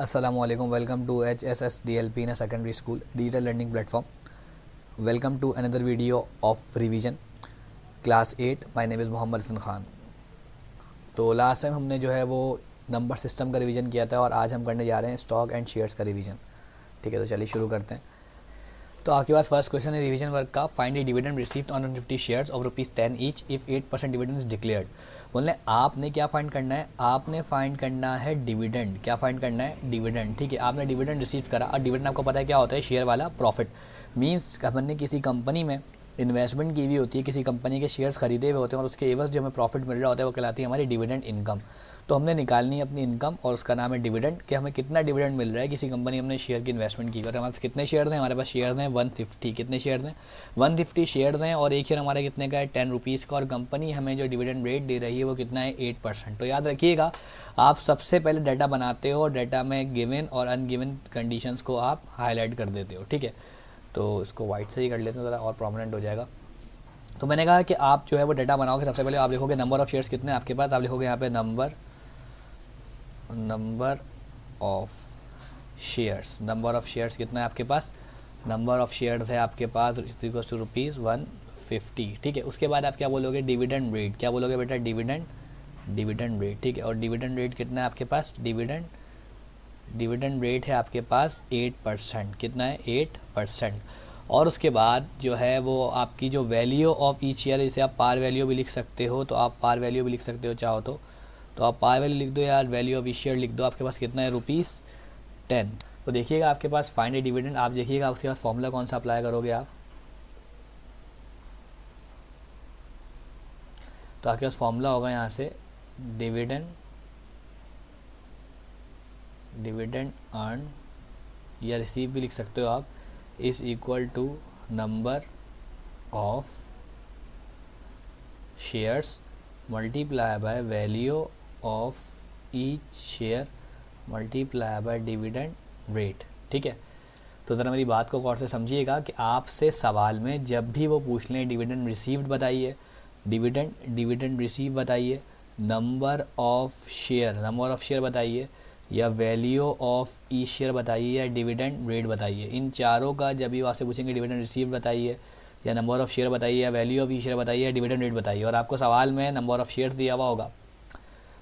Aslam welcome to H S S D L P in secondary school digital learning platform welcome to another video of revision class at my name is Mohammad Hasan Khan तो last time हमने जो है वो number system का revision किया था और आज हम करने जा रहे हैं स्टॉक एंड शेयर्स का रिविज़न ठीक है तो चलिए शुरू करते हैं तो आपके पास फर्स्ट क्वेश्चन है रिवीजन वर्क का find a dividend receive on fifty shares of rupees ten each if eight percent dividend declared बोलने आपने क्या फाइंड करना है आपने फाइंड करना है डिविडेंड क्या फाइंड करना है डिविडेंड ठीक है आपने डिविडेंड रिसीव करा और डिविडेंड आपको पता है क्या होता है शेयर वाला प्रॉफिट मीन्स हमने किसी कंपनी में इन्वेस्टमेंट की हुई होती है किसी कंपनी के शेयर्स खरीदे हुए होते हैं और उसके एवज जो हमें प्रॉफिट मिल रहा होता है वो कहलाती है हमारी डिविडेंड इनकम तो हमने निकालनी है अपनी इनकम और उसका नाम है डिविडेंड कि हमें कितना डिविडेंड मिल रहा है किसी कंपनी हमने शेयर की इन्वेस्टमेंट की और हमारे पास कितने शेयर हैं हमारे पास शेयर हैं वन फिफ्टी कितने शेयर हैं वन फिफ्टी शेयर हैं और एक शेयर हमारे कितने का है टेन रुपीज़ का और कंपनी हमें जो डिविडेंड रेट दे रही है वो कितना है एट परसेंट तो याद रखिएगा आप सबसे पहले डाटा बनाते हो डाटा में गिवन और अनगिवन कंडीशन को आप हाईलाइट कर देते हो ठीक है तो इसको वाइट से ही कर लेते हैं ज़रा और प्रोमिनेंट हो जाएगा तो मैंने कहा कि आप जो है वो डाटा बनाओगे सबसे पहले आप लिखोगे नंबर ऑफ़ शेयर्स कितने आपके पास आप लिखोगे यहाँ पे number number of shares number of shares कितना है आपके पास नंबर ऑफ शेयर्स है आपके पास तो equal to rupees one fifty ठीक है उसके बाद आप क्या बोलोगे डिविडेंड रेट क्या बोलोगे बेटा डिविडेंड डिविडेंड रेट ठीक है और डिविडेंड रेट कितना है आपके पास डिविडेंड डिविडेंड रेट है आपके पास एट परसेंट कितना है एट परसेंट और उसके बाद जो है वो आपकी जो वैल्यू ऑफ ईच ईयर इसे आप पार वैल्यू भी लिख सकते हो तो आप पार वैल्यू भी लिख सकते हो चाहो तो तो आप पाई वैल्यू लिख दो यार वैल्यू ऑफ शेयर लिख दो आपके पास कितना है रुपीज़ टेन तो देखिएगा आपके पास फाइनल डिविडेंड आप देखिएगा उसके पास फॉर्मूला कौन सा अप्लाई करोगे आप तो आपके पास फॉर्मूला होगा यहाँ से डिविडेंड डिविडेंड अर्न या रिसीव भी लिख सकते हो आप is equal to number of shares multiply by value of each share multiply by dividend rate ठीक है तो ज़रा मेरी बात को गौर से समझिएगा कि आपसे सवाल में जब भी वो पूछ लें डिविडेंड रिसीव्ड बताइए डिविडेंड डिविडेंड रिसीव बताइए number of share number of share बताइए या वैल्यू ऑफ ई शेयर बताइए या डिविडेंड रेट बताइए इन चारों का जब भी आपसे पूछेंगे डिविडेंड रिसीव बताइए या नंबर ऑफ शेयर बताइए या वैल्यू ऑफ ई शेयर बताइए या डिविडेंड रेट बताइए और आपको सवाल में नंबर ऑफ शेयर दिया हुआ होगा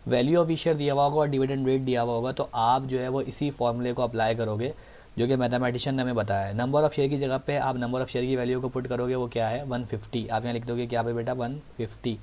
वैल्यू ऑफ ईशियर दिया हुआ होगा और डिविडेंड रेट दिया हुआ होगा तो आप जो है वो इसी फॉर्मूले को अप्लाई करोगे जो कि मैथमेटिशियन ने हमें बताया है नंबर ऑफ़ शेयर की जगह पे आप नंबर ऑफ़ शेयर की वैल्यू को पुट करोगे वो क्या है 150 आप यहाँ लिख दोगे क्या भाई बेटा 150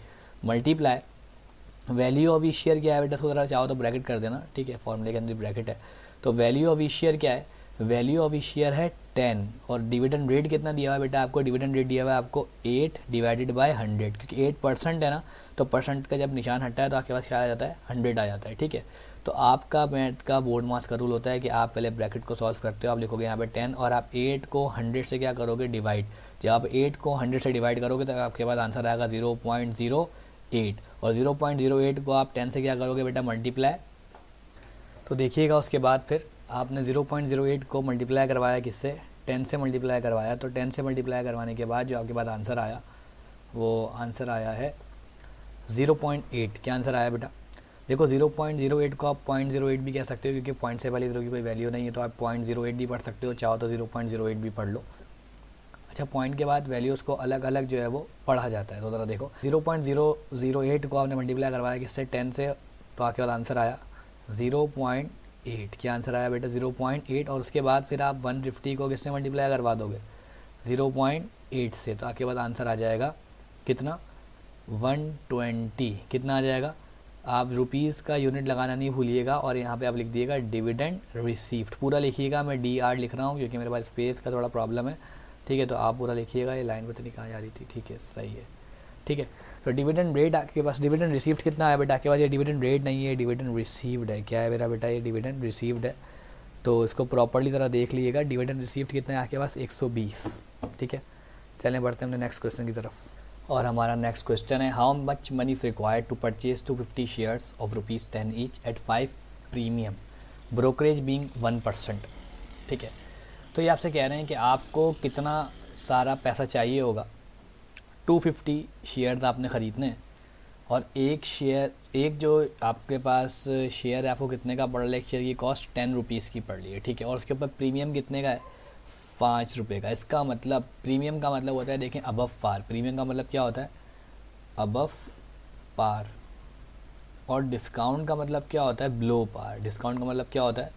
multiply value of each share क्या है बेटा थोड़ा चाहो तो ब्रैकेट कर देना ठीक है फॉर्मूले के अंदर ब्रैकेट है तो वैल्यू ऑफ ई शेयर क्या है वैल्यू ऑफ ई शेयर है टेन और डिविडेंड रेट कितना दिया हुआ है बेटा आपको डिविडेंड रेट दिया हुआ है आपको एट डिवाइडेड बाय हंड्रेड क्योंकि एट परसेंट है ना तो परसेंट का जब निशान हटता है तो आपके पास क्या आ जाता है हंड्रेड आ जाता है ठीक है तो आपका मैथ का बोर्ड मास का रूल होता है कि आप पहले ब्रैकेट को सॉल्व करते हो आप लिखोगे यहाँ पे टेन और आप एट को हंड्रेड से क्या करोगे डिवाइड जब आप एट को हंड्रेड से डिवाइड करोगे तो आपके पास आंसर आएगा ज़ीरो पॉइंट ज़ीरो एट और ज़ीरो पॉइंट ज़ीरो एट को आप टेन से क्या करोगे बेटा मल्टीप्लाई तो देखिएगा उसके बाद फिर आपने 0.08 को मल्टीप्लाई करवाया किससे 10 से मल्टीप्लाई करवाया तो 10 से मल्टीप्लाई करवाने के बाद जो आपके पास आंसर आया वो आंसर आया है 0.8 क्या आंसर आया बेटा देखो 0.08 को आप 0.08 भी कह सकते हो क्योंकि पॉइंट से पहले इधर की कोई वैल्यू नहीं है तो आप पॉइंट भी पढ़ सकते हो चाहो तो जीरो भी पढ़ लो अच्छा पॉइंट के बाद वैल्यूज़ को अलग अलग जो है वो पढ़ा जाता है तो ज़रा देखो 0.008 को आपने मल्टीप्लाई करवाया किससे 10 से तो आपके बाद आंसर आया एट क्या आंसर आया बेटा ज़ीरो पॉइंट एट और उसके बाद फिर आप वन फिफ्टी को किससे मल्टीप्लाई करवा दोगे ज़ीरो पॉइंट एट से तो आपके बाद आंसर आ जाएगा कितना वन ट्वेंटी कितना आ जाएगा आप रुपीज़ का यूनिट लगाना नहीं भूलिएगा और यहाँ पे आप लिख दिएगा डिविडेंड रिसीव्ड पूरा लिखिएगा मैं डी आर लिख रहा हूँ क्योंकि मेरे पास स्पेस का थोड़ा प्रॉब्लम है ठीक है तो आप पूरा लिखिएगा ये लाइन पता नहीं कहाँ जा रही थी ठीक है सही है ठीक है तो डिविडेंड रेट आपके पास डिविडेंड रिसीव्ड कितना है बेटा आपके पास ये डिविडेंड रेट नहीं है डिविडेंड रिसीव्ड है क्या है मेरा बेटा ये डिविडेंड रिसीव्ड है तो इसको प्रॉपरली तरह देख लीजिएगा डिविडेंड रिसीव्ड कितना है आपके पास 120 ठीक है चलें बढ़ते हैं नेक्स्ट क्वेश्चन की तरफ और हमारा नेक्स्ट क्वेश्चन है how much money is required to purchase two fifty shares of rupees ten each at five premium brokerage being one percent ठीक है तो ये आपसे कह रहे हैं कि आपको कितना सारा पैसा चाहिए होगा 250 शेयर आपने ख़रीदने और एक शेयर एक जो आपके पास शेयर है आपको कितने का पड़ रहा है एक शेयर की कॉस्ट टेन रुपीज़ की पड़ रही है ठीक है और उसके ऊपर प्रीमियम कितने का है पाँच रुपये का इसका मतलब प्रीमियम का मतलब होता है देखें अबव पार प्रीमियम का मतलब क्या होता है अबव पार और डिस्काउंट का मतलब क्या होता है ब्लो पार डिस्काउंट का मतलब क्या होता है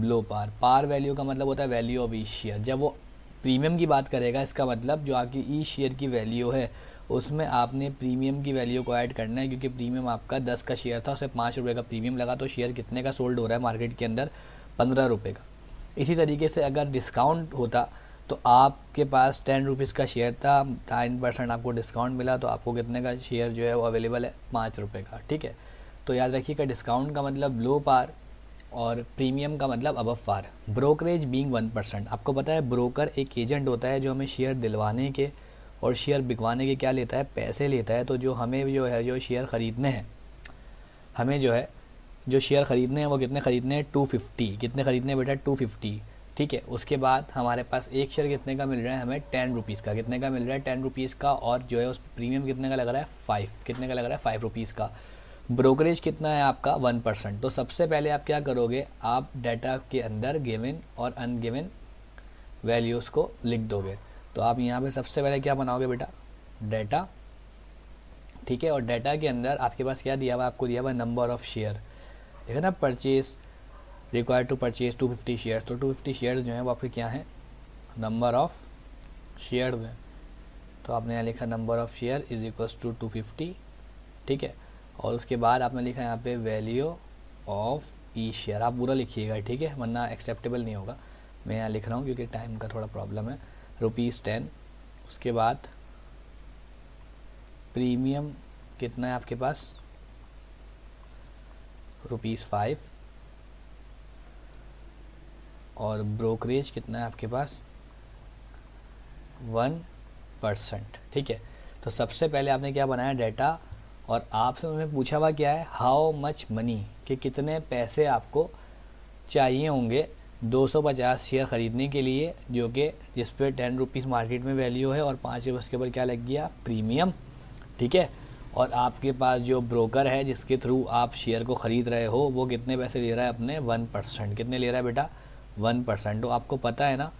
ब्लो पार पार वैल्यू का मतलब होता है वैल्यू ऑफ ई शेयर जब वो प्रीमियम की बात करेगा इसका मतलब जो आपकी ई शेयर की वैल्यू है उसमें आपने प्रीमियम की वैल्यू को ऐड करना है क्योंकि प्रीमियम आपका दस का शेयर था उसे पाँच रुपये का प्रीमियम लगा तो शेयर कितने का सोल्ड हो रहा है मार्केट के अंदर पंद्रह रुपये का इसी तरीके से अगर डिस्काउंट होता तो आपके पास टेन रुपीज़ का शेयर था टेन परसेंट आपको डिस्काउंट मिला तो आपको कितने का शेयर जो है वो अवेलेबल है पाँच रुपये का ठीक है तो याद रखिएगा डिस्काउंट का मतलब लो पार और प्रीमियम का मतलब अब for brokerage being one percent आपको पता है ब्रोकर एक एजेंट होता है जो हमें शेयर दिलवाने के और शेयर बिकवाने के क्या लेता है पैसे लेता है तो जो हमें जो है जो शेयर ख़रीदने हैं हमें जो है जो शेयर ख़रीदने हैं वो कितने ख़रीदने हैं टू फिफ्टी कितने ख़रीदने बेटा टू फिफ्टी ठीक है उसके बाद हमारे पास एक शेयर कितने का मिल रहा है हमें टेन रुपीज़ का कितने का मिल रहा है टेन रुपीज़ का और जो है उस प्रीमियम कितने का लग रहा है फ़ाइव कितने का लग रहा है फ़ाइव रुपीज़ का ब्रोकरेज कितना है आपका वन परसेंट तो सबसे पहले आप क्या करोगे आप डाटा के अंदर गिवन और अनगिवन वैल्यूज़ को लिख दोगे तो आप यहाँ पे सबसे पहले क्या बनाओगे बेटा डाटा ठीक है और डाटा के अंदर आपके पास क्या दिया हुआ आपको दिया हुआ नंबर ऑफ़ शेयर ठीक है ना purchase require to purchase two fifty share तो टू फिफ्टी शेयर जो हैं वो आपके क्या हैं नंबर ऑफ़ शेयर हैं तो आपने यहाँ लिखा number of share is equal to two fifty ठीक है और उसके बाद आपने लिखा है यहाँ पे वैल्यू ऑफ ई शेयर आप पूरा लिखिएगा ठीक है वरना एक्सेप्टेबल नहीं होगा मैं यहाँ लिख रहा हूँ क्योंकि टाइम का थोड़ा प्रॉब्लम है रुपीज़ टेन उसके बाद प्रीमियम कितना है आपके पास रुपीज़ फाइव और ब्रोकरेज कितना है आपके पास वन परसेंट ठीक है तो सबसे पहले आपने क्या बनाया डेटा और आपसे उन्होंने पूछा हुआ क्या है हाउ मच मनी कि कितने पैसे आपको चाहिए होंगे 250 शेयर ख़रीदने के लिए जो कि जिस पर टेन रुपीज़ मार्केट में वैल्यू है और पाँच रुपये उसके ऊपर क्या लग गया प्रीमियम ठीक है और आपके पास जो ब्रोकर है जिसके थ्रू आप शेयर को ख़रीद रहे हो वो कितने पैसे ले रहा है अपने वन परसेंट कितने ले रहा है बेटा वन परसेंट तो आपको पता है ना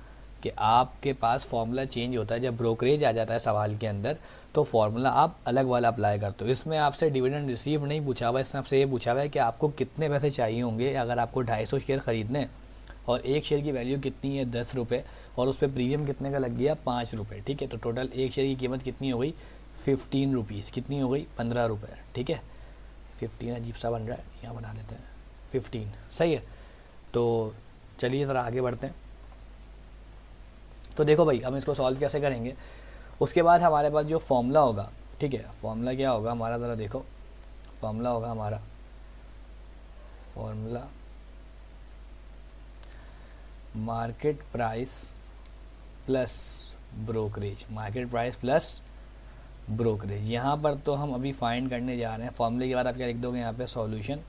कि आपके पास फार्मूला चेंज होता है जब ब्रोकरेज आ जाता है सवाल के अंदर तो फार्मूला आप अलग वाला अप्लाई करते हो इसमें आपसे डिविडेंड रिसीव नहीं पूछा हुआ इसमें आपसे ये पूछा हुआ है कि आपको कितने पैसे चाहिए होंगे अगर आपको ढाई सौ शेयर ख़रीदने और एक शेयर की वैल्यू कितनी है दस रुपये और उस पर प्रीमियम कितने का लग गया पाँच रुपये ठीक है तो टोटल एक शेयर की कीमत कितनी हो गई फिफ्टीन रुपीज़ कितनी हो गई पंद्रह रुपये ठीक है फिफ्टीन अजीब सा बन रहा है यहाँ बना लेते हैं फिफ्टीन सही है तो चलिए ज़रा आगे बढ़ते हैं तो देखो भाई हम इसको सॉल्व कैसे करेंगे उसके बाद हमारे पास जो फॉर्मूला होगा ठीक है फॉर्मूला क्या होगा हमारा ज़रा देखो फॉर्मूला होगा हमारा formula market price plus brokerage market price plus brokerage यहाँ पर तो हम अभी फाइंड करने जा रहे हैं फॉर्मूले के बाद आप क्या लिख दोगे यहाँ पे सॉल्यूशन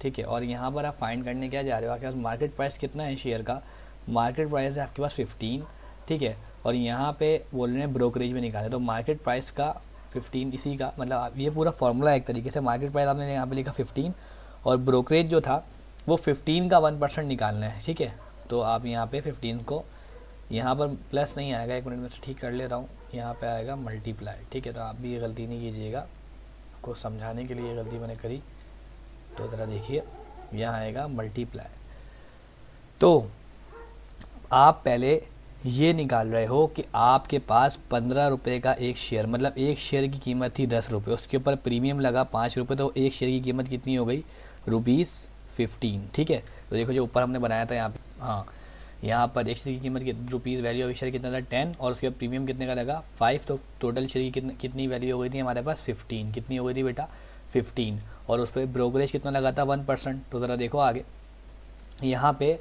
ठीक है और यहाँ पर आप फाइंड करने क्या जा रहे हो आपके पास मार्केट प्राइस कितना है शेयर का मार्केट प्राइस है आपके पास फिफ्टीन ठीक है और यहाँ पे बोल रहे हैं ब्रोकरेज में निकाले तो मार्केट प्राइस का फिफ्टीन इसी का मतलब ये पूरा फार्मूला है एक तरीके से मार्केट प्राइस आपने यहाँ पे लिखा फिफ्टीन और ब्रोकरेज जो था वो फिफ्टीन का वन परसेंट निकालना है ठीक है तो आप यहाँ पे फिफ्टीन को यहाँ पर प्लस नहीं आएगा एक मिनट में तो ठीक कर ले रहा हूँ यहाँ पर आएगा मल्टीप्लाई ठीक है तो आप भी ये गलती नहीं कीजिएगा आपको समझाने के लिए ये गलती मैंने करी तो ज़रा देखिए यहाँ आएगा मल्टीप्लाई तो आप पहले ये निकाल रहे हो कि आपके पास पंद्रह रुपये का एक शेयर मतलब एक शेयर की कीमत थी दस रुपये उसके ऊपर प्रीमियम लगा पाँच रुपये तो एक शेयर की कीमत कितनी हो गई रुपीज़ फिफ्टीन ठीक है तो देखो जो ऊपर हमने बनाया था यहाँ पर हाँ यहाँ पर एक शेयर की कीमत रुपीज़ वैल्यू ऑफ शेयर कितना था टेन और उसके बाद प्रीमियम कितने का लगा फाइव तो टोटल शेयर की कितनी वैल्यू हो गई थी हमारे पास फिफ्टीन कितनी हो गई थी बेटा फिफ्टीन और उस पर ब्रोकरेज कितना लगा था वन परसेंट तो ज़रा देखो आगे यहाँ पे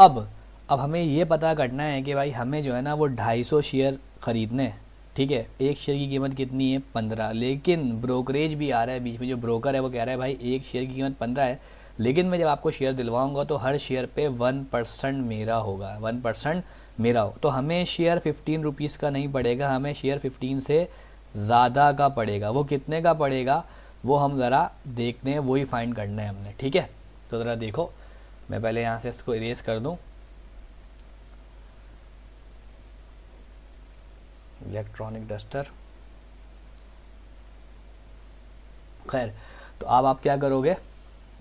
अब अब हमें ये पता करना है कि भाई हमें जो है ना वो ढाई सौ शेयर ख़रीदने हैं ठीक है एक शेयर की कीमत कितनी है पंद्रह लेकिन ब्रोकरेज भी आ रहा है बीच में जो ब्रोकर है वो कह रहा है भाई एक शेयर की कीमत पंद्रह है लेकिन मैं जब आपको शेयर दिलवाऊंगा तो हर शेयर पे वन परसेंट मेरा होगा वन परसेंट मेरा हो तो हमें शेयर फिफ्टीन रुपीज़ का नहीं पड़ेगा हमें शेयर फिफ्टीन से ज़्यादा का पड़ेगा वो कितने का पड़ेगा वो हम ज़रा देखते हैं वही फाइंड करना है हमने ठीक है तो ज़रा देखो मैं पहले यहाँ से इसको इरेज कर दूँ इलेक्ट्रॉनिक डस्टर खैर तो अब आप क्या करोगे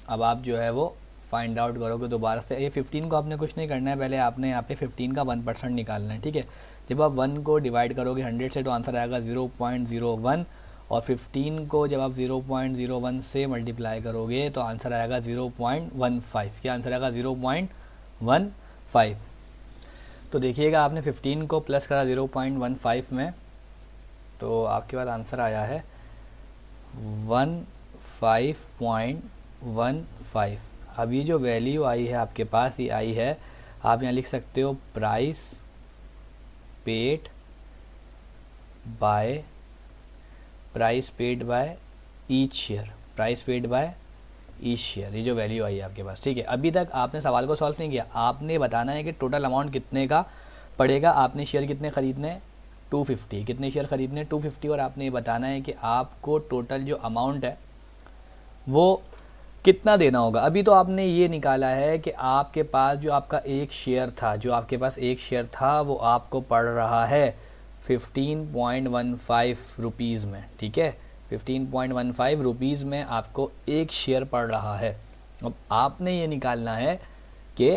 अब आप जो है वो फाइंड आउट करोगे दोबारा से ये फिफ्टीन को आपने कुछ नहीं करना है पहले आपने यहाँ पे फिफ्टीन का वन परसेंट निकालना है ठीक है जब आप वन को डिवाइड करोगे हंड्रेड से तो आंसर आएगा ज़ीरो पॉइंट ज़ीरो वन और फिफ्टीन को जब आप ज़ीरो पॉइंट ज़ीरो वन से मल्टीप्लाई करोगे तो आंसर आएगा ज़ीरो पॉइंट वन फाइव क्या आंसर आएगा ज़ीरो पॉइंट वन फाइव तो देखिएगा आपने 15 को प्लस करा 0.15 में तो आपके पास आंसर आया है 15.15 अब ये जो वैल्यू आई है आपके पास ये आई है आप यहाँ लिख सकते हो price paid by price paid by each share price paid by ई शेयर ये जो वैल्यू आई है आपके पास ठीक है अभी तक आपने सवाल को सॉल्व नहीं किया आपने बताना है कि टोटल अमाउंट कितने का पड़ेगा आपने शेयर कितने ख़रीदने टू फिफ्टी कितने शेयर ख़रीदने टू फिफ्टी और आपने ये बताना है कि आपको टोटल जो अमाउंट है वो कितना देना होगा अभी तो आपने ये निकाला है कि आपके पास जो आपका एक शेयर था जो आपके पास एक शेयर था वो आपको पड़ रहा है fifteen point one five rupees में ठीक है 15.15 रुपीस में आपको एक शेयर पड़ रहा है अब आपने ये निकालना है कि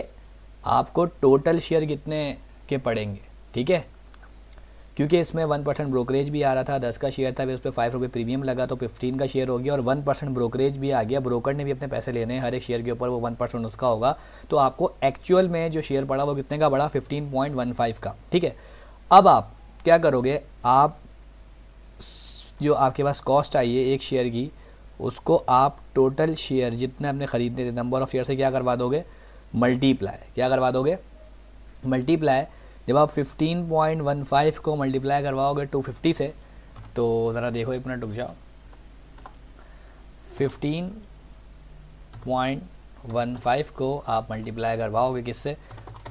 आपको टोटल शेयर कितने के पड़ेंगे ठीक है क्योंकि इसमें वन परसेंट ब्रोकरेज भी आ रहा था दस का शेयर था फिर उस पर फाइव रुपये प्रीमियम लगा तो फिफ्टीन का शेयर हो गया और वन परसेंट ब्रोकरेज भी आ गया ब्रोकर ने भी अपने पैसे लेने हैं हर एक शेयर के ऊपर वो वन परसेंट उसका होगा तो आपको एक्चुअल में जो शेयर पड़ा वो कितने का पड़ा फिफ्टीन पॉइंट वन फाइव का ठीक है अब आप क्या करोगे आप जो आपके पास कॉस्ट आई है एक शेयर की उसको आप टोटल शेयर जितने आपने ख़रीदने थे नंबर ऑफ़ शेयर से क्या करवा दोगे मल्टीप्लाई क्या करवा दोगे मल्टीप्लाई जब आप 15.15 को मल्टीप्लाई करवाओगे 250 से तो ज़रा देखो एक मिनट रुक जाओ 15.15 को आप मल्टीप्लाई करवाओगे किससे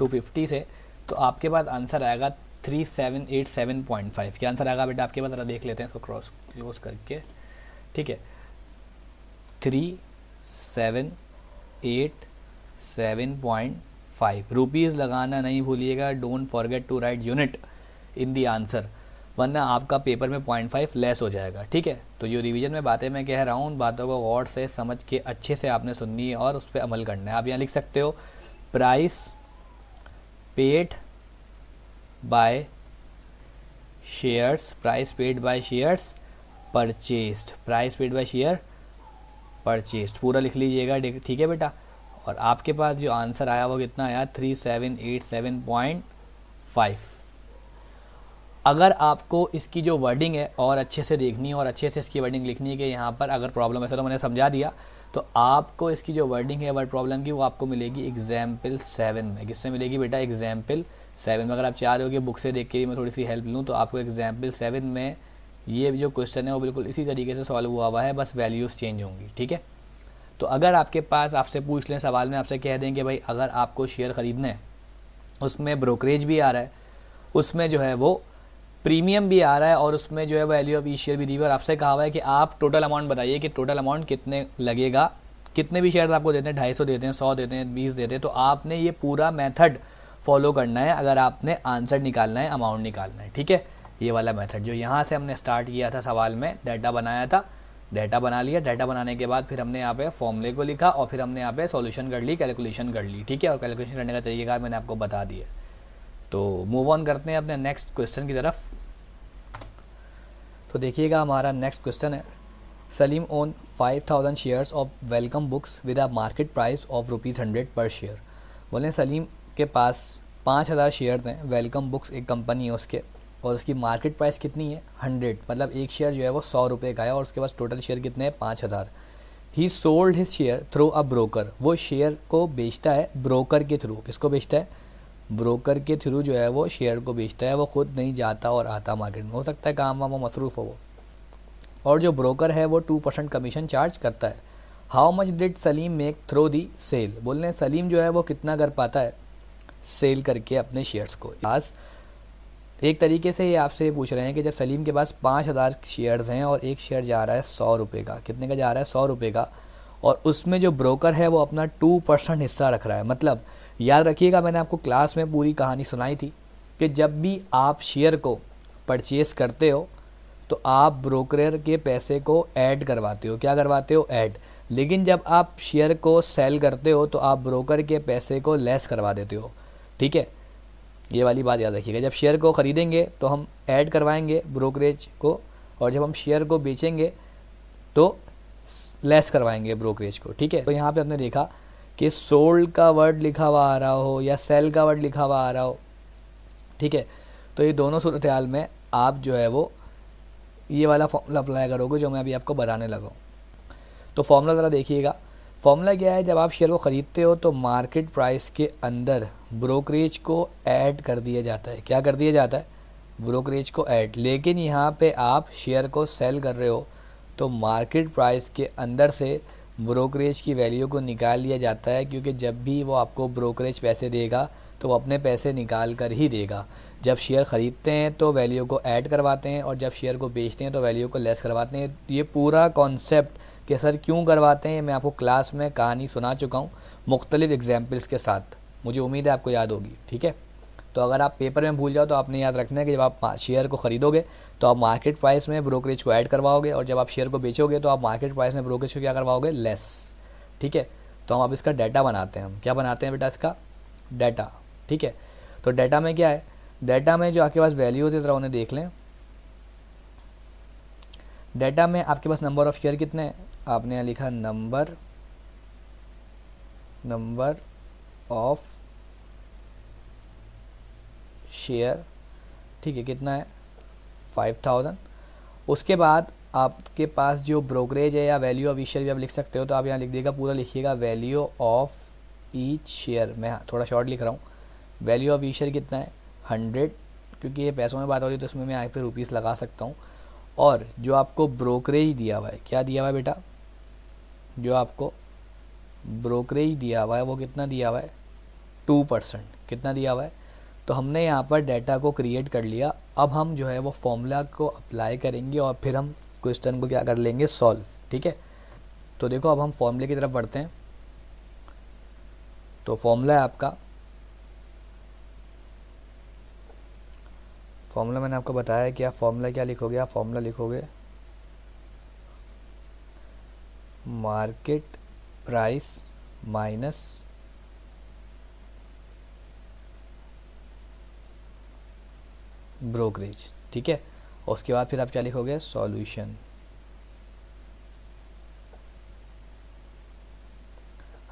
250 से तो आपके पास आंसर आएगा three seven eight seven point five क्या आंसर आएगा बेटा आपके पास ज़रा देख लेते हैं इसको क्रॉस क्लोज करके ठीक है three seven eight seven point five rupees लगाना नहीं भूलिएगा don't forget to write unit in the answer वरना आपका पेपर में पॉइंट फाइव लेस हो जाएगा ठीक है तो जो रिवीजन में बातें मैं कह रहा हूँ उन बातों को गौर से समझ के अच्छे से आपने सुननी है और उस पर अमल करना है आप यहाँ लिख सकते हो price paid by shares price paid by shares purchased price paid by share purchased पूरा लिख लीजिएगा ठीक है बेटा और आपके पास जो आंसर आया वो कितना आया three seven eight seven point five अगर आपको इसकी जो वर्डिंग है और अच्छे से देखनी है और अच्छे से इसकी वर्डिंग लिखनी है कि यहाँ पर अगर प्रॉब्लम ऐसा तो मैंने समझा दिया तो आपको इसकी जो वर्डिंग है वर्ड प्रॉब्लम की वो आपको मिलेगी एग्जाम्पल सेवन में किससे मिलेगी बेटा एग्जाम्पल सेवन में अगर आप चाह रहे हो कि बुक से देख के मैं थोड़ी सी हेल्प लूँ तो आपको एग्जाम्पल सेवन में ये जो क्वेश्चन है वो बिल्कुल इसी तरीके से सॉल्व हुआ हुआ है बस वैल्यूज़ चेंज होंगी ठीक है तो अगर आपके पास आपसे पूछ लें सवाल में आपसे कह दें कि भाई अगर आपको शेयर ख़रीदना है उसमें ब्रोकरेज भी आ रहा है उसमें जो है वो प्रीमियम भी आ रहा है और उसमें जो है वैल्यू ऑफ ई शेयर भी दी हुई और आपसे कहा हुआ है कि आप टोटल अमाउंट बताइए कि टोटल अमाउंट कितने लगेगा कितने भी शेयर आपको देते हैं ढाई सौ देते हैं सौ देते हैं बीस देते हैं तो आपने ये पूरा मेथड फॉलो करना है अगर आपने आंसर निकालना है अमाउंट निकालना है ठीक है ये वाला मेथड जो यहाँ से हमने स्टार्ट किया था सवाल में डाटा बनाया था डाटा बना लिया डाटा बनाने के बाद फिर हमने यहाँ पे फॉर्मूले को लिखा और फिर हमने यहाँ पे सॉल्यूशन कर ली कैलकुलेशन कर ली ठीक है और कैलकुलेशन करने का तरीका मैंने आपको बता दिया तो मूव ऑन करते हैं अपने नेक्स्ट क्वेश्चन की तरफ तो देखिएगा हमारा नेक्स्ट क्वेश्चन है Salim own 5000 shares of welcome books with a market price of rupees hundred per share बोले सलीम के पास पाँच हज़ार शेयर हैं वेलकम बुक्स एक कंपनी है उसके और उसकी मार्केट प्राइस कितनी है हंड्रेड मतलब एक शेयर जो है वो सौ रुपये का है और उसके पास टोटल शेयर कितने हैं पाँच हज़ार ही sold his share through a broker वो शेयर को बेचता है ब्रोकर के थ्रू किसको बेचता है ब्रोकर के थ्रू जो है वो शेयर को बेचता है वो खुद नहीं जाता और आता मार्केट में हो सकता है काम वाम मसरूफ़ हो वो और जो ब्रोकर है वो टू परसेंट कमीशन चार्ज करता है how much did Salim make through the sale बोल रहे सलीम जो है वो कितना कर पाता है सेल करके अपने शेयर्स को पास एक तरीके से ये आपसे ये पूछ रहे हैं कि जब सलीम के पास पाँच हज़ार शेयर्स हैं और एक शेयर जा रहा है सौ रुपये का कितने का जा रहा है सौ रुपये का और उसमें जो ब्रोकर है वो अपना टू परसेंट हिस्सा रख रहा है मतलब याद रखिएगा मैंने आपको क्लास में पूरी कहानी सुनाई थी कि जब भी आप शेयर को परचेस करते हो तो आप ब्रोकर के पैसे को ऐड करवाते हो क्या करवाते हो ऐड लेकिन जब आप शेयर को सेल करते हो तो आप ब्रोकर के पैसे को लेस करवा देते हो ठीक है ये वाली बात याद रखिएगा जब शेयर को ख़रीदेंगे तो हम ऐड करवाएंगे ब्रोकरेज को और जब हम शेयर को बेचेंगे तो लेस करवाएंगे ब्रोकरेज को ठीक है तो यहाँ पे आपने देखा कि सोल्ड का वर्ड लिखा हुआ आ रहा हो या सेल का वर्ड लिखा हुआ आ रहा हो ठीक है तो ये दोनों सूरत हाल में आप जो है वो ये वाला फॉर्मूला अप्लाई करोगे जो मैं अभी आपको बताने लगाऊँ तो फॉर्मूला ज़रा देखिएगा फॉर्मूला क्या है जब आप शेयर को ख़रीदते हो तो मार्केट प्राइस के अंदर ब्रोकरेज को ऐड कर दिया जाता है क्या कर दिया जाता है ब्रोकरेज को ऐड लेकिन यहाँ पे आप शेयर को सेल कर रहे हो तो मार्केट प्राइस के अंदर से ब्रोकरेज की वैल्यू को निकाल लिया जाता है क्योंकि जब भी वो आपको ब्रोकरेज पैसे देगा तो वो अपने पैसे निकाल कर ही देगा जब शेयर ख़रीदते हैं तो वैल्यू को ऐड करवाते हैं और जब शेयर को बेचते हैं तो वैल्यू को लेस करवाते हैं ये पूरा कॉन्सेप्ट कि सर क्यों करवाते हैं मैं आपको क्लास में कहानी सुना चुका हूँ मुख्तलिफ़ एग्जाम्पल्स के साथ मुझे उम्मीद है आपको याद होगी ठीक है तो अगर आप पेपर में भूल जाओ तो आपने याद रखना है कि जब आप शेयर को खरीदोगे तो आप मार्केट प्राइस में ब्रोकरेज को ऐड करवाओगे और जब आप शेयर को बेचोगे तो आप मार्केट प्राइस में ब्रोकरेज को क्या करवाओगे लेस ठीक है तो हम अब इसका डाटा बनाते हैं हम क्या बनाते हैं बेटा इसका डाटा ठीक है तो डाटा में क्या है डाटा में जो आपके पास वैल्यू होती है ज़रा उन्हें देख लें डाटा में आपके पास नंबर ऑफ़ शेयर कितने हैं आपने यहाँ लिखा नंबर नंबर ऑफ शेयर ठीक है कितना है फाइव थाउजेंड उसके बाद आपके पास जो ब्रोकरेज है या वैल्यू ऑफ ई शेयर भी आप लिख सकते हो तो आप यहाँ लिख दिएगा पूरा लिखिएगा वैल्यू ऑफ ईच शेयर मैं हाँ, थोड़ा शॉर्ट लिख रहा हूँ वैल्यू ऑफ ई शेयर कितना है हंड्रेड क्योंकि ये पैसों में बात हो रही है तो इसमें मैं यहाँ पे रुपीज़ लगा सकता हूँ और जो आपको ब्रोकरेज दिया हुआ है क्या दिया हुआ है बेटा जो आपको ब्रोकरेज दिया हुआ है वो कितना दिया हुआ है टू परसेंट कितना दिया हुआ है तो हमने यहाँ पर डाटा को क्रिएट कर लिया अब हम जो है वो फॉर्मूला को अप्लाई करेंगे और फिर हम क्वेश्चन को क्या कर लेंगे सॉल्व ठीक है तो देखो अब हम फॉर्मूले की तरफ बढ़ते हैं तो फॉर्मूला है आपका फॉर्मूला मैंने आपको बताया कि आप फॉर्मूला क्या लिखोगे आप फॉर्मूला लिखोगे मार्केट प्राइस माइनस ब्रोकरेज ठीक है और उसके बाद फिर आप क्या लिखोगे सॉल्यूशन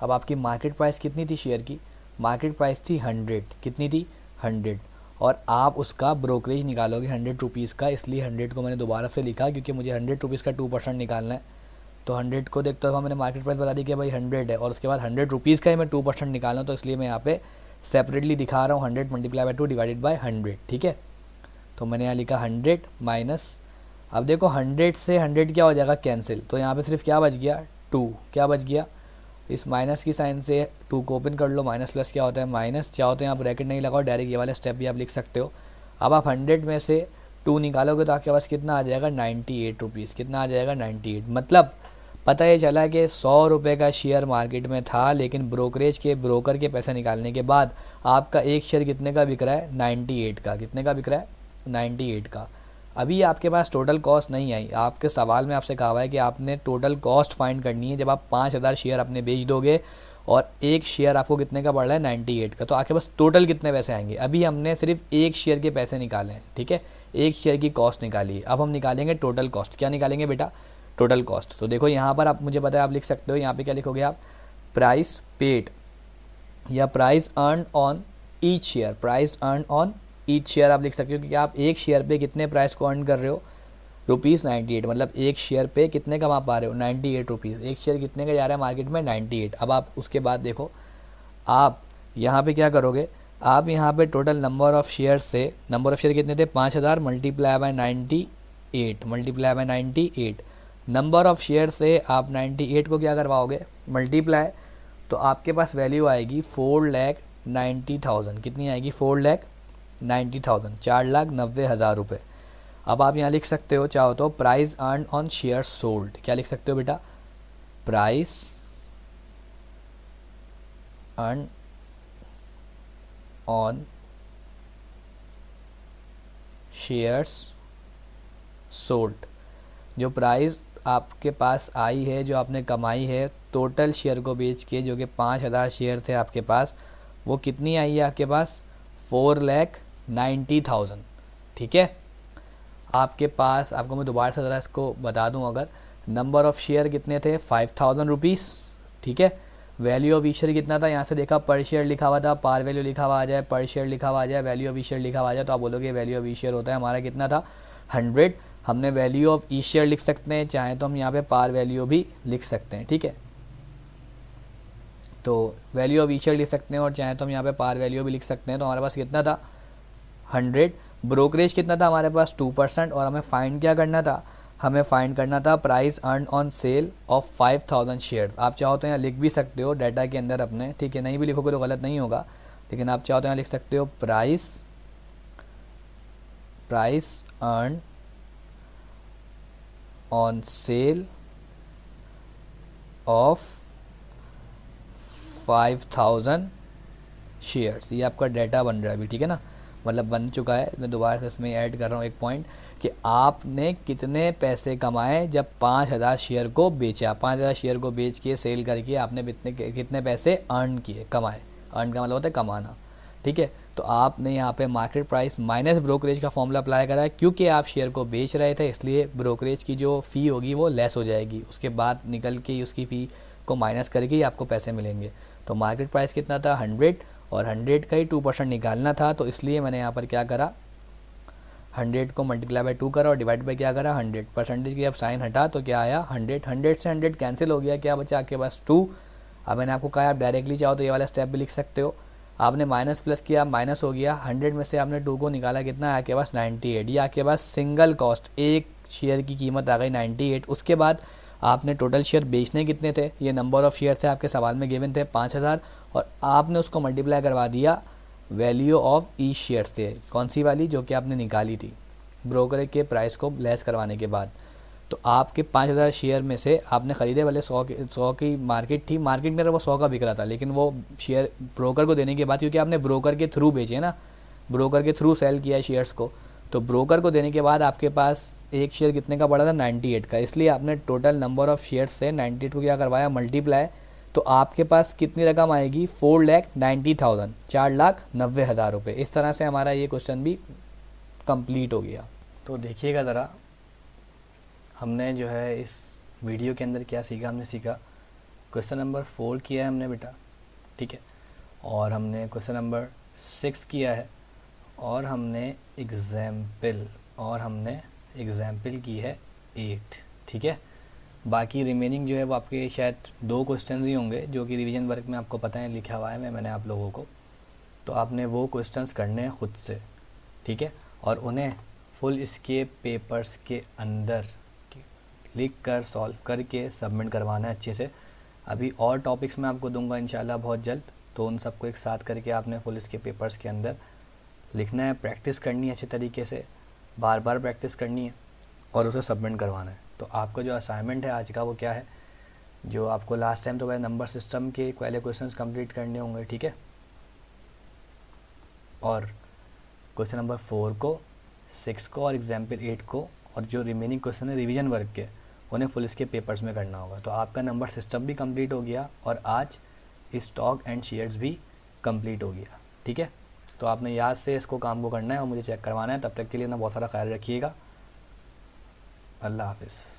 अब आपकी मार्केट प्राइस कितनी थी शेयर की मार्केट प्राइस थी हंड्रेड कितनी थी हंड्रेड और आप उसका ब्रोकरेज निकालोगे हंड्रेड रुपीज़ का इसलिए हंड्रेड को मैंने दोबारा से लिखा क्योंकि मुझे हंड्रेड रुपीज़ का टू परसेंट निकालना है तो हंड्रेड को देखते हुए मैंने मार्केट प्राइस बता दी कि भाई हंड्रेड है और उसके बाद हंड्रेड रुपीज़ का ही मैं टू परसेंट हूँ तो इसलिए मैं यहाँ पे सेपरेटली दिखा रहा हूँ hundred multiply by two divided by hundred ठीक है तो मैंने यहाँ लिखा हंड्रेड माइनस अब देखो हंड्रेड से हंड्रेड क्या हो जाएगा कैंसिल तो यहाँ पर सिर्फ क्या बच गया टू क्या बच गया इस माइनस की साइन से टू को ओपन कर लो माइनस प्लस क्या होता है माइनस चाहो तो यहाँ ब्रैकेट नहीं लगाओ डायरेक्ट ये वाला स्टेप भी आप लिख सकते हो अब आप हंड्रेड में से टू निकालोगे तो आपके पास कितना आ जाएगा नाइन्टी एट रुपीज़ कितना आ जाएगा नाइन्टी एट मतलब पता ये चला कि सौ रुपये का शेयर मार्केट में था लेकिन ब्रोकरेज के ब्रोकर के पैसे निकालने के बाद आपका एक शेयर कितने का बिक रहा है नाइन्टी एट का कितने का बिक रहा है नाइन्टी एट का अभी आपके पास टोटल कॉस्ट नहीं आई आपके सवाल में आपसे कहा हुआ है कि आपने टोटल कॉस्ट फाइंड करनी है जब आप पाँच हज़ार शेयर अपने बेच दोगे और एक शेयर आपको कितने का पड़ रहा है नाइन्टी एट का तो आपके पास टोटल कितने पैसे आएंगे अभी हमने सिर्फ एक शेयर के पैसे निकाले हैं ठीक है एक शेयर की कॉस्ट निकाली अब हम निकालेंगे टोटल कॉस्ट क्या निकालेंगे बेटा टोटल कॉस्ट तो देखो यहाँ पर आप मुझे पता है आप लिख सकते हो यहाँ पे क्या लिखोगे आप प्राइस पेड या price earn on each share price earn on each share आप लिख सकते हो क्योंकि आप एक शेयर पे कितने प्राइस को अर्न कर रहे हो रुपीज़ नाइन्टी एट मतलब एक शेयर पे कितने कमा पा रहे हो नाइन्टी एट रुपीज़ एक शेयर कितने का जा रहा है मार्केट में नाइन्टी एट अब आप उसके बाद देखो आप यहाँ पे क्या करोगे आप यहाँ पे टोटल नंबर ऑफ़ शेयर से नंबर ऑफ़ शेयर कितने थे पाँच हज़ार multiply by ninety eight multiply by ninety eight number of share से आप 98 को क्या करवाओगे मल्टीप्लाई तो आपके पास वैल्यू आएगी फोर लैख नाइन्टी थाउजेंड कितनी आएगी फोर लैख नाइन्टी थाउजेंड चार लाख नब्बे हज़ार रुपये अब आप यहाँ लिख सकते हो चाहो तो price earn on share sold क्या लिख सकते हो बेटा price earn on shares sold जो प्राइस आपके पास आई है जो आपने कमाई है टोटल शेयर को बेच के जो कि पाँच हज़ार शेयर थे आपके पास वो कितनी आई है आपके पास फोर लैख नाइन्टी थाउजेंड ठीक है आपके पास आपको मैं दोबारा से ज़रा इसको बता दूं अगर नंबर ऑफ़ शेयर कितने थे फाइव थाउजेंड रुपीज़ ठीक है वैल्यू ऑफ ईशर कितना था यहाँ से देखा पर शेयर लिखा हुआ था पार वैल्यू लिखा हुआ आ जाए पर शेयर लिखा हुआ आ जाए वैल्यू ऑफ ईशर लिखा हुआ आ जाए तो आप बोलोगे वैल्यू ऑफ ईशर होता है हमारा कितना था हंड्रेड हमने वैल्यू ऑफ ई शेयर लिख सकते हैं चाहे तो हम यहाँ पे पार वैल्यू भी लिख सकते हैं ठीक है तो वैल्यू ऑफ ई शेयर लिख सकते हैं और चाहे तो हम यहाँ पे पार वैल्यू भी लिख सकते हैं तो हमारे पास कितना था हंड्रेड ब्रोकरेज कितना था हमारे पास टू परसेंट और हमें फ़ाइन क्या करना था हमें फाइंड करना था price earn on sale of five thousand share आप चाहो तो यहाँ लिख भी सकते हो डाटा के अंदर अपने ठीक है नहीं भी लिखोगे तो गलत नहीं होगा लेकिन आप चाहो तो यहाँ लिख सकते हो price price earn on sale of 5000 share ये आपका डाटा बन रहा है अभी ठीक है ना मतलब बन चुका है मैं दोबारा से इसमें ऐड कर रहा हूँ एक पॉइंट कि आपने कितने पैसे कमाए जब पाँच हज़ार शेयर को बेचा पाँच हज़ार शेयर को बेच के सेल करके आपने कितने कितने पैसे अर्न किए कमाए अर्न का मतलब होता है कमाना ठीक है तो आपने यहाँ पे मार्केट प्राइस माइनस ब्रोकरेज का फॉर्मूला अप्लाई करा है क्योंकि आप शेयर को बेच रहे थे इसलिए ब्रोकरेज की जो फ़ी होगी वो लेस हो जाएगी उसके बाद निकल के उसकी फ़ी को माइनस करके ही आपको पैसे मिलेंगे तो मार्केट प्राइस कितना था हंड्रेड और हंड्रेड का ही टू परसेंट निकालना था तो इसलिए मैंने यहाँ पर क्या करा हंड्रेड को मल्टीप्लाई बाई टू करा और डिवाइड बाई क्या करा हंड्रेड परसेंटेज की अब साइन हटा तो क्या आया हंड्रेड हंड्रेड से हंड्रेड कैंसिल हो गया क्या बचा आपके पास टू अब मैंने आपको कहा आप डायरेक्टली चाहो तो ये वाला स्टेप भी लिख सकते हो आपने माइनस प्लस किया माइनस हो गया हंड्रेड में से आपने टू को निकाला कितना आपके पास नाइन्टी एट ये आपके पास सिंगल कॉस्ट एक शेयर की कीमत आ गई नाइन्टी एट उसके बाद आपने टोटल शेयर बेचने कितने थे ये नंबर ऑफ़ शेयर थे आपके सवाल में गिवन थे पाँच हज़ार और आपने उसको मल्टीप्लाई करवा दिया वैल्यू ऑफ ई शेयर से कौन सी वाली जो कि आपने निकाली थी ब्रोकर के प्राइस को लेस करवाने के बाद तो आपके पाँच हज़ार शेयर में से आपने ख़रीदे वाले सौ की सौ की मार्केट थी मार्केट में वो सौ का बिक रहा था लेकिन वो शेयर ब्रोकर को देने के बाद क्योंकि आपने ब्रोकर के थ्रू बेचे ना ब्रोकर के थ्रू सेल किया है शेयर्स को तो ब्रोकर को देने के बाद आपके पास एक शेयर कितने का पड़ा था एट का इसलिए आपने टोटल नंबर ऑफ़ शेयर से एट को क्या करवाया मल्टीप्लाई तो आपके पास कितनी रकम आएगी फोर लैख नाइन्टी थाउजेंड चार लाख नब्बे हज़ार रुपये इस तरह से हमारा ये क्वेश्चन भी कंप्लीट हो गया तो देखिएगा ज़रा हमने जो है इस वीडियो के अंदर क्या सीखा हमने सीखा क्वेश्चन नंबर फोर किया है हमने बेटा ठीक है और हमने क्वेश्चन नंबर सिक्स किया है और हमने एग्ज़ाम्पल और हमने एग्ज़ाम्पल की है एट ठीक है बाकी रिमेनिंग जो है वो आपके शायद दो क्वेश्चन ही होंगे जो कि रिवीजन वर्क में आपको पता है लिखा हुआ है मैं मैंने आप लोगों को तो आपने वो क्वेश्चंस करने हैं ख़ुद से ठीक है और उन्हें फुल स्केप पेपर्स के अंदर लिख कर सॉल्व करके सबमिट करवाना है अच्छे से अभी और टॉपिक्स मैं आपको दूंगा इंशाल्लाह बहुत जल्द तो उन सबको एक साथ करके आपने फुल इसके पेपर्स के अंदर लिखना है प्रैक्टिस करनी है अच्छे तरीके से बार बार प्रैक्टिस करनी है और उसे सबमिट करवाना है तो आपका जो असाइनमेंट है आज का वो क्या है जो आपको लास्ट टाइम तो भाई नंबर सिस्टम के पहले क्वेश्चन कम्प्लीट करने होंगे ठीक है और क्वेश्चन नंबर फोर को सिक्स को और एग्जाम्पल एट को और जो रिमेनिंग क्वेश्चन है रिविजन वर्क के उन्हें फुल इसके पेपर्स में करना होगा तो आपका नंबर सिस्टम भी कंप्लीट हो गया और आज स्टॉक एंड शेयर्स भी कंप्लीट हो गया ठीक है तो आपने याद से इसको काम को करना है और मुझे चेक करवाना है तब तक के लिए ना बहुत सारा ख्याल रखिएगा अल्लाह हाफिज़